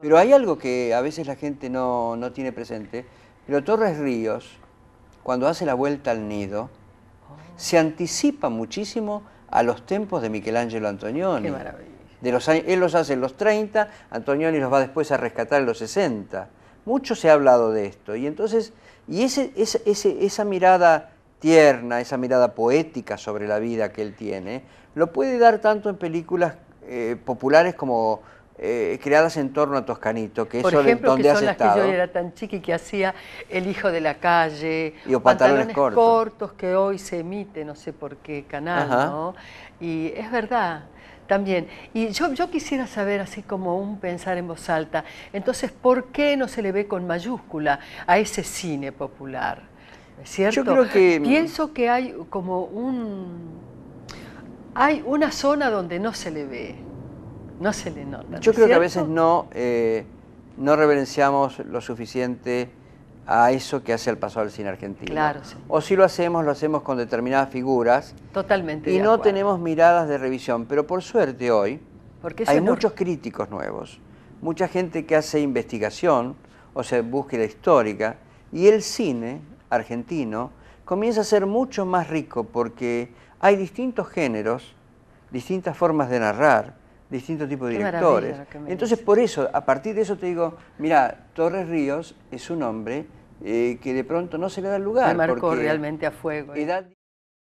Pero hay algo que a veces la gente no, tiene presente. Pero Torres Ríos, cuando hace la vuelta al nido, oh. se anticipa muchísimo a los tempos de Michelangelo Antonioni. Qué maravilla. De los, él los hace en los 30, Antonioni los va después a rescatar en los 60. Mucho se ha hablado de esto. Y entonces, y ese, esa mirada tierna, esa mirada poética sobre la vida que él tiene, lo puede dar tanto en películas eh, populares como eh, creadas en torno a Toscanito, que Por ejemplo, que son las que yo era tan chiqui que hacía El hijo de la calle, y cortos. que hoy se emite, no sé por qué canal, ¿no? Y es verdad. También. Y yo, yo quisiera saber, así como un pensar en voz alta, entonces, ¿por qué no se le ve con mayúscula a ese cine popular? ¿Cierto? Yo mm, Pienso que hay como un... Hay una zona donde no se le ve. No se le Yo creo que a veces no, eh, no reverenciamos lo suficiente a eso que hace el pasado del cine argentino. O si lo hacemos, lo hacemos con determinadas figuras. Totalmente. Y no tenemos miradas de revisión. Pero por suerte hoy hay muchos críticos nuevos, mucha gente que hace investigación, o sea, búsqueda histórica, y el cine argentino comienza a ser mucho más rico porque hay distintos géneros, distintas formas de narrar, distintos tipo de directores. Entonces, por eso, a partir de eso te digo, mira, Torres Ríos es un hombre eh, que de pronto no se le da lugar. Me realmente a fuego. ¿eh?